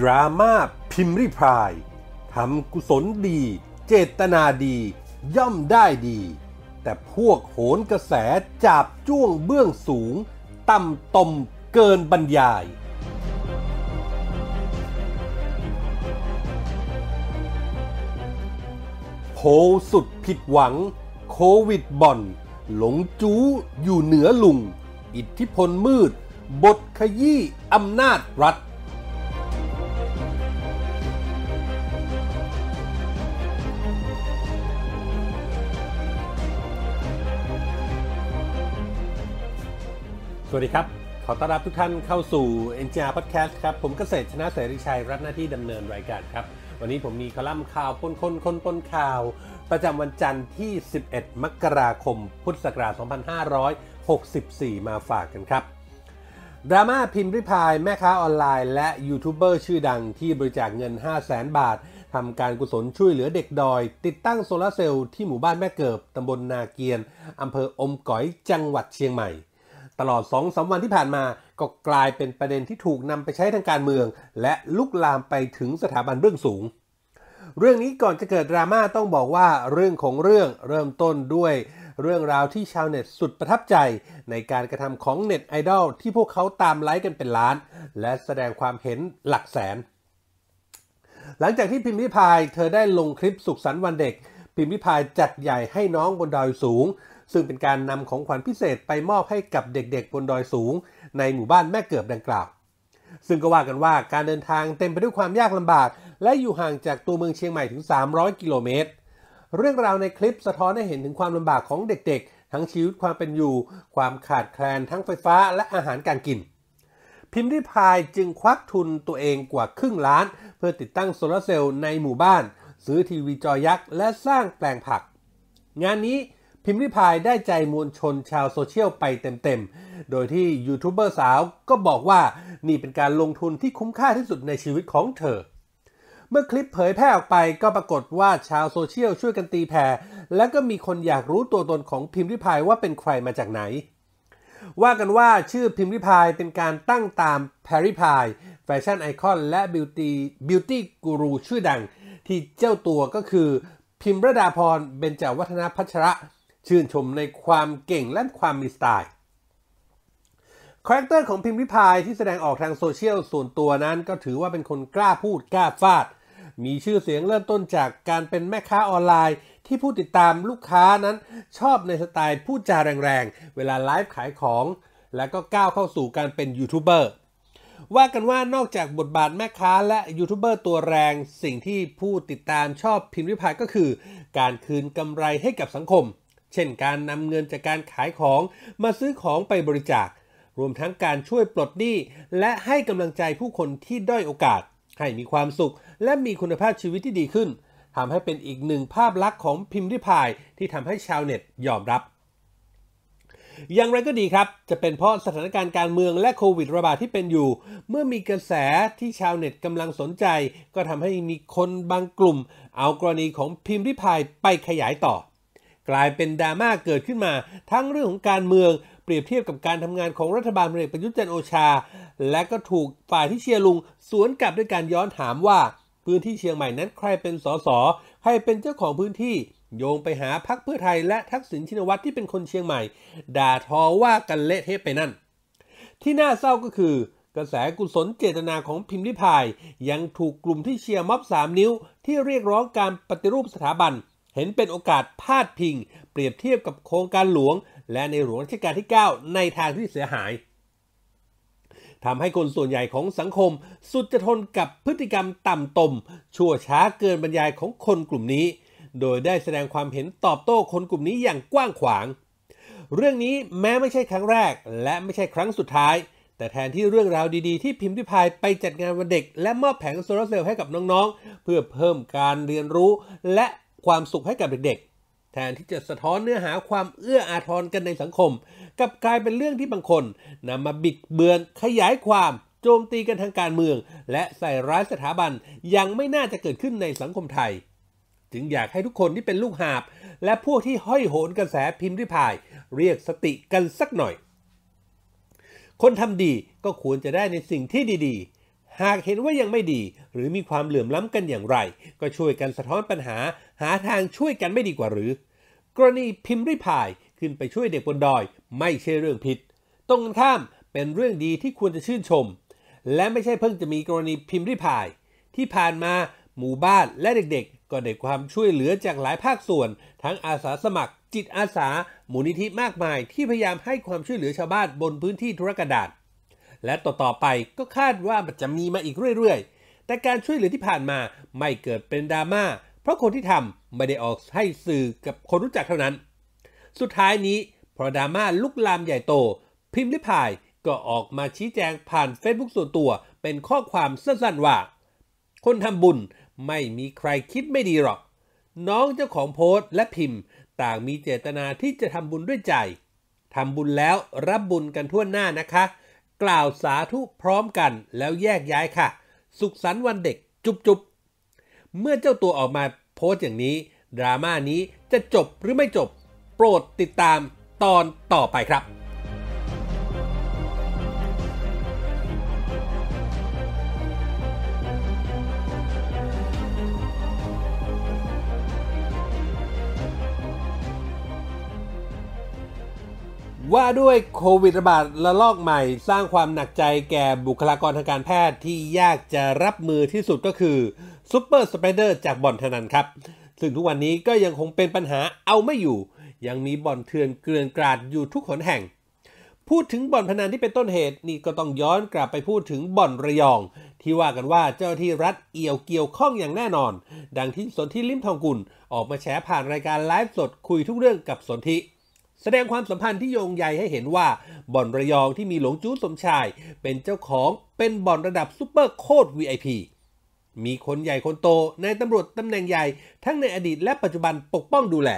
ดราม่าพิมพ์ริพาย ทำกุศลดี เจตนาดี ย่อมได้ดี แต่พวกโหนกระแสจับจ้วงเบื้องสูง ต่ำตมเกินบรรยายโผลสุดผิดหวังโควิดบ่อน หลงจู้อยู่เหนือลุง อิทธิพลมืด บทขยี้อำนาจรัฐสวัสดีครับ ขอต้อนรับทุกท่านเข้าสู่ NGR Podcast ครับ ผมเกษตรชนะเสรีชัยรับหน้าที่ดำเนินรายการครับ วันนี้ผมมีคอลัมน์ข่าวปนคนคนปนข่าว ประจำวันจันทร์ที่ 11 มกราคม พุทธศักราช 2564 มาฝากกันครับ ดราม่าพิมพ์ริพายแม่ค้าออนไลน์และยูทูบเบอร์ชื่อดังที่บริจาคเงิน 500,000 บาททำการกุศลช่วยเหลือเด็กดอย ติดตั้งโซลาเซลล์ที่หมู่บ้านแม่เกิบตำบลนาเกียนอำเภออมก๋อยจังหวัดเชียงใหม่ตลอด2อสวันที่ผ่านมาก็กลายเป็นประเด็นที่ถูกนำไปใช้ทางการเมือง และลุกลามไปถึงสถาบันเบื้องสูง เรื่องนี้ก่อนจะเกิดดราม่าต้องบอกว่าเรื่องของเรื่องเริ่มต้นด้วย เรื่องราวที่ชาวเน็ตสุดประทับใจในการกระทำของเน็ตไอดอลที่พวกเขาตามไลค์กันเป็นล้าน และแสดงความเห็นหลักแสน หลังจากที่พิมพ์ิพายเธอได้ลงคลิปสุขสันต์วันเด็ก พิมพ์ิพายจัดใหญ่ให้น้องบนดอยสูงซึ่งเป็นการนำของขวัญพิเศษไปมอบให้กับเด็กๆ บนดอยสูง ในหมู่บ้านแม่เกือบดังกล่าว ซึ่งก็ว่ากันว่าการเดินทางเต็มไปด้วยความยากลำบาก และอยู่ห่างจากตัวเมืองเชียงใหม่ถึง 300 กิโลเมตร เรื่องราวในคลิปสะท้อนให้เห็นถึงความลำบากของเด็กๆ ทั้งชีวิตความเป็นอยู่ ความขาดแคลนทั้งไฟฟ้าและอาหารการกิน พิมพ์ริพายจึงควักทุนตัวเองกว่าครึ่งล้าน เพื่อติดตั้งโซลาเซลล์ในหมู่บ้าน ซื้อทีวีจอยักษ์และสร้างแปลงผัก งานนี้พิมพ์ริพายได้ใจมวลชนชาวโซเชียลไปเต็ม ๆ โดยที่ยูทูบเบอร์สาว ก็บอกว่านี่เป็นการลงทุนที่คุ้มค่าที่สุดในชีวิตของเธอ เมื่อคลิปเผยแพร่ออกไปก็ปรากฏว่าชาวโซเชียลช่วยกันตีแผ่ และก็มีคนอยากรู้ตัวตนของพิมพ์ริพายว่าเป็นใครมาจากไหน ว่ากันว่าชื่อพิมพ์ริพายเป็นการตั้งตามแพรริพายแฟชั่นไอคอน และบิวตี้บิวตี้กูรูชื่อดัง ที่เจ้าตัวก็คือ พิมพ์ระดาพรเบญจวัฒนพัชระชื่นชมในความเก่งและความมีสไตล์ คาแรคเตอร์ของพิมพ์ริพายที่แสดงออกทางโซเชียลส่วนตัวนั้น ก็ถือว่าเป็นคนกล้าพูดกล้าฟาด มีชื่อเสียงเริ่มต้นจากการเป็นแม่ค้าออนไลน์ ที่ผู้ติดตามลูกค้านั้นชอบในสไตล์พูดจาแรงๆ เวลาไลฟ์ขายของ และก็ก้าวเข้าสู่การเป็นยูทูบเบอร์ ว่ากันว่านอกจากบทบาทแม่ค้าและยูทูบเบอร์ตัวแรง สิ่งที่ผู้ติดตามชอบพิมพ์ริพายก็คือ การคืนกำไรให้กับสังคมเช่นการนำเงินจากการขายของมาซื้อของไปบริจาค รวมทั้งการช่วยปลดหนี้ และให้กำลังใจผู้คนที่ด้อยโอกาส ให้มีความสุขและมีคุณภาพชีวิตที่ดีขึ้นทำให้เป็นอีกหนึ่งภาพลักษณ์ของพิมพ์ริพายที่ทำให้ชาวเน็ตยอมรับ อย่างไรก็ดีครับ จะเป็นเพราะสถานการณ์การเมืองและโควิดระบาดที่เป็นอยู่ เมื่อมีกระแสที่ชาวเน็ตกำลังสนใจ ก็ทำให้มีคนบางกลุ่มเอากรณีของพิมพ์ริพายไปขยายต่อกลายเป็นดราม่าเกิดขึ้นมาทั้งเรื่องของการเมืองเปรียบเทียบกับการทำงานของรัฐบาลพลเอกประยุทธ์จันโอชา และก็ถูกฝ่ายที่เชียร์ลุงสวนกลับด้วยการย้อนถามว่าพื้นที่เชียงใหม่นั้นใครเป็นสสใครเป็นเจ้าของพื้นที่ โยงไปหาพักเพื่อไทยและทักษิณชินวัตรที่เป็นคนเชียงใหม่ ด่าทอว่ากันเละเทะไปนั่น ที่น่าเศร้าก็คือ กระแสกุศลเจตนาของพิมพ์ริพายยังถูกกลุ่มที่เชียร์ม็อบ3นิ้วที่เรียกร้องการปฏิรูปสถาบันเห็นเป็นโอกาสพาดพิงเปรียบเทียบกับโครงการหลวง และในหลวงรัชกาลที่ 9 ในทางที่เสียหายทำให้คนส่วนใหญ่ของสังคม สุดจะทนกับพฤติกรรมต่ำตม ชั่วช้าเกินบรรยายของคนกลุ่มนี้ โดยได้แสดงความเห็นตอบโต้คนกลุ่มนี้อย่างกว้างขวาง เรื่องนี้แม้ไม่ใช่ครั้งแรก และไม่ใช่ครั้งสุดท้าย แต่แทนที่เรื่องราวดีๆที่พิมพ์พิพายไปจัดงานวันเด็ก และมอบแผงโซลาร์เซลล์ให้กับน้องๆเพื่อเพิ่มการเรียนรู้และความสุขให้กับเด็กๆ แทนที่จะสะท้อนเนื้อหาความเอื้ออาทรกันในสังคม กับกลายเป็นเรื่องที่บางคนนำมาบิดเบือนขยายความ โจมตีกันทางการเมือง และใส่ร้ายสถาบันยังไม่น่าจะเกิดขึ้นในสังคมไทยจึงอยากให้ทุกคนที่เป็นลูกหาบ และพวกที่ห้อยโหนกระแสพิมพ์ริพายเรียกสติกันสักหน่อย คนทำดีก็ควรจะได้ในสิ่งที่ดีๆหากเห็นว่ายังไม่ดีหรือมีความเหลื่อมล้ำกันอย่างไร ก็ช่วยกันสะท้อนปัญหา หาทางช่วยกันไม่ดีกว่าหรือ กรณีพิมพ์ริพายขึ้นไปช่วยเด็กบนดอยไม่ใช่เรื่องผิด ตรงกันข้ามเป็นเรื่องดีที่ควรจะชื่นชม และไม่ใช่เพิ่งจะมีกรณีพิมพ์ริพาย ที่ผ่านมาหมู่บ้านและเด็กๆ ก็ได้ความช่วยเหลือจากหลายภาคส่วน ทั้งอาสาสมัคร จิตอาสา มูลนิธิมากมาย ที่พยายามให้ความช่วยเหลือชาวบ้านบนพื้นที่ธุรกัดารและต่อต่อไปก็คาดว่ามันจะมีมาอีกเรื่อย ๆ แต่การช่วยเหลือที่ผ่านมาไม่เกิดเป็นดราม่า เพราะคนที่ทำไม่ได้ออกให้สื่อกับคนรู้จักเท่านั้น สุดท้ายนี้พอดราม่าลุกลามใหญ่โต พิมพ์ลิพายก็ออกมาชี้แจงผ่าน Facebook ส่วนตัว เป็นข้อความสั้นๆ ว่า คนทำบุญไม่มีใครคิดไม่ดีหรอก น้องเจ้าของโพสต์และพิมพ์ ต่างมีเจตนาที่จะทำบุญด้วยใจทำบุญแล้วรับบุญกันทั่วหน้านะคะกล่าวสาธุพร้อมกันแล้วแยกย้ายค่ะ สุขสันต์วันเด็กจุบๆ เมื่อเจ้าตัวออกมาโพสต์อย่างนี้ ดราม่านี้จะจบหรือไม่จบ โปรดติดตามตอนต่อไปครับว่าด้วยโควิดระบาดระลอกใหม่สร้างความหนักใจแก่บุคลากรทางการแพทย์ที่ยากจะรับมือที่สุดก็คือซูเปอร์สไปเดอร์จากบ่อนเทนันครับ ซึ่งทุกวันนี้ก็ยังคงเป็นปัญหาเอาไม่อยู่ ยังมีบ่อนเถื่อนเกลื่อนกราดอยู่ทุกหนแห่ง พูดถึงบ่อนพนันที่เป็นต้นเหตุนี่ก็ต้องย้อนกลับไปพูดถึงบ่อนระยอง ที่ว่ากันว่าเจ้าที่รัฐเอี่ยวเกี่ยวข้องอย่างแน่นอน ดังที่สนธิลิมทองกุลออกมาแฉผ่านรายการไลฟ์สดคุยทุกเรื่องกับสนธิแสดงความสัมพันธ์ที่โยงใยให้เห็นว่า บ่อนระยองที่มีหลวงจู้สมชาย เป็นเจ้าของเป็นบ่อนระดับซูเปอร์โคดร VIP มีคนใหญ่คนโตในตำรวจตำแหน่งใหญ่ ทั้งในอดีตและปัจจุบันปกป้องดูแล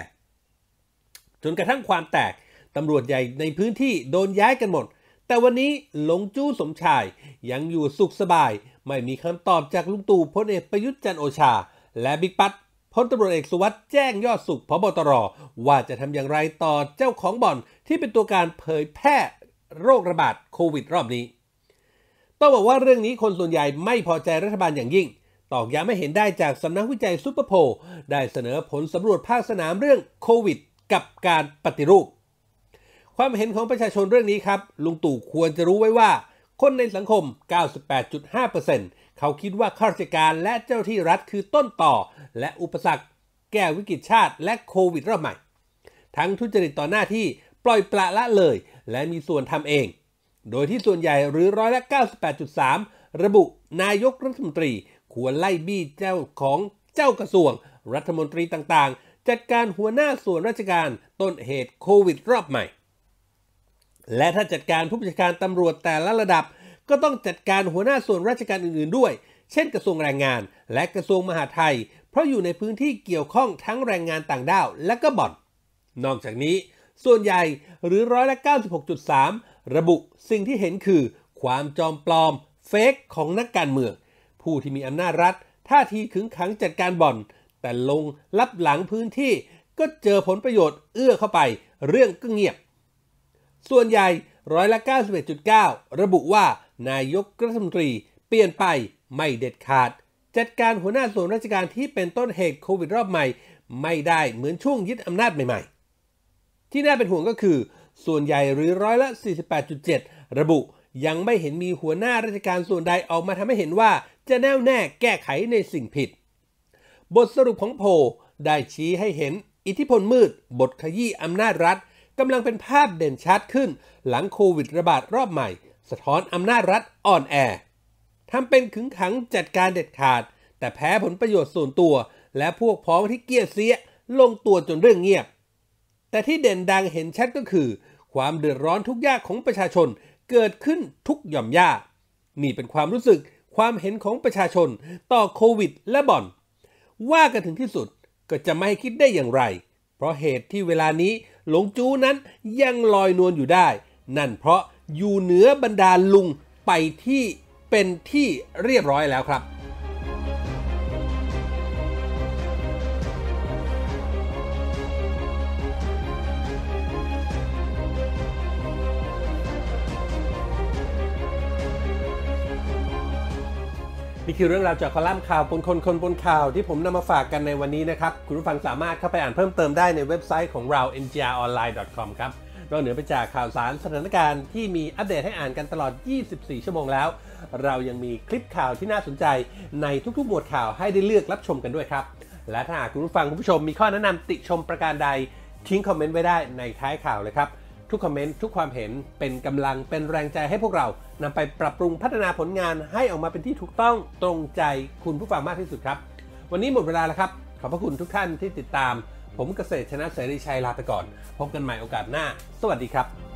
จนกระทั่งความแตกตำรวจใหญ่ในพื้นที่โดนย้ายกันหมด แต่วันนี้หลงจู้สมชาย ยังอยู่สุขสบาย ไม่มีคำตอบจากลุงตู่พลเอกประยุทธ์จันโอชา และบิ๊กปั๊ดพลตำรวจเอกสุวัสด์แจ้งยอดสุขพบตร ว่าจะทำอย่างไรต่อเจ้าของบ่อนที่เป็นตัวการเผยแพร่โรคระบาดโควิดรอบนี้ต้องบอกว่าเรื่องนี้คนส่วนใหญ่ไม่พอใจรัฐบาลอย่างยิ่ง ตอกย้ำไม่เห็นได้จากสำนักวิจัยซูเปอร์โพได้เสนอผลสำรวจภาคสนามเรื่องโควิดกับการปฏิรูป ความเห็นของประชาชนเรื่องนี้ครับลุงตู่ควรจะรู้ไว้ว่า คนในสังคม 98.5%เเขาคิดว่าข้าราชการและเจ้าที่รัฐคือต้นต่อ และอุปสรรคแก้วิกฤตชาติและโควิดรอบใหม่ ทั้งทุจริตต่อหน้าที่ปล่อยปละละเลย และมีส่วนทำเอง โดยที่ส่วนใหญ่หรือร้อยละ98.3 ระบุนายกรัฐมนตรี ควรไล่บี้เจ้าของเจ้ากระทรวง รัฐมนตรีต่างๆ จัดการหัวหน้าส่วนราชการต้นเหตุโควิดรอบใหม่ และถ้าจัดการผู้บัญชาการตำรวจแต่ละระดับก็ต้องจัดการหัวหน้าส่วนราชการอื่นๆด้วย เช่นกระทรวงแรงงาน และกระทรวงมหาดไทย เพราะอยู่ในพื้นที่เกี่ยวข้องทั้งแรงงานต่างด้าวและก็บ่อน นอกจากนี้ส่วนใหญ่หรือร้อยละ96.3 ระบุสิ่งที่เห็นคือความจอมปลอม เฟกของนักการเมือง ผู้ที่มีอำนาจรัฐ ท่าทีขึงขังจัดการบ่อน แต่ลงรับหลังพื้นที่ก็เจอผลประโยชน์เอื้อเข้าไปเรื่องก็เงียบ ส่วนใหญ่ร้อยละ91.9 ระบุว่านายกรัฐมนตรีเปลี่ยนไป ไม่เด็ดขาด จัดการหัวหน้าส่วนราชการที่เป็นต้นเหตุโควิดรอบใหม่ ไม่ได้เหมือนช่วงยึดอำนาจใหม่ๆ ที่น่าเป็นห่วงก็คือ ส่วนใหญ่หรือร้อยละ 48.7 ระบุยังไม่เห็นมีหัวหน้าราชการส่วนใดออกมาทำให้เห็นว่าจะแน่วแน่แก้ไขในสิ่งผิด บทสรุปของโพได้ชี้ให้เห็น อิทธิพลมืด บทขยี้อำนาจรัฐกำลังเป็นภาพเด่นชัดขึ้น หลังโควิดระบาดรอบใหม่สะท้อนอำนาจรัฐอ่อนแอ ทำเป็นขึงขังจัดการเด็ดขาด แต่แพ้ผลประโยชน์ส่วนตัว และพวกพ้องที่เกียดเสียลงตัวจนเรื่องเงียบ แต่ที่เด่นดังเห็นชัดก็คือ ความเดือดร้อนทุกยากของประชาชน เกิดขึ้นทุกหย่อมย่านี่เป็นความรู้สึกความเห็นของประชาชน ต่อโควิดและบ่อน ว่ากันถึงที่สุดก็จะไม่คิดได้อย่างไร เพราะเหตุที่เวลานี้หลงจูนั้นยังลอยนวลอยู่ได้ นั่นเพราะอยู่เหนือบรรดาลุง ไปที่เป็นที่เรียบร้อยแล้วครับนี่คือเรื่องราวจากคอลัมน์ข่าวปนคนคนปนข่าวที่ผมนำมาฝากกันในวันนี้นะครับ คุณผู้ฟังสามารถเข้าไปอ่านเพิ่มเติมได้ในเว็บไซต์ของเรา ngronline.com ครับนอกเหนือไปจากข่าวสารสถานการณ์ที่มีอัปเดตให้อ่านกันตลอด 24 ชั่วโมงแล้ว เรายังมีคลิปข่าวที่น่าสนใจในทุกๆบทข่าวให้ได้เลือกรับชมกันด้วยครับ และถ้าหากคุณผู้ฟังคุณผู้ชมมีข้อแนะนำติชมประการใดทิ้งคอมเมนต์ไว้ได้ในท้ายข่าวเลยครับ ทุกคอมเมนต์ทุกความเห็นเป็นกำลังเป็นแรงใจให้พวกเรานำไปปรับปรุงพัฒนาผลงานให้ออกมาเป็นที่ถูกต้องตรงใจคุณผู้ฟังมากที่สุดครับ วันนี้หมดเวลาแล้วครับขอบพระคุณทุกท่านที่ติดตามผมเกษตรชนะเสรีชัยลาไปก่อน พบกันใหม่โอกาสหน้า สวัสดีครับ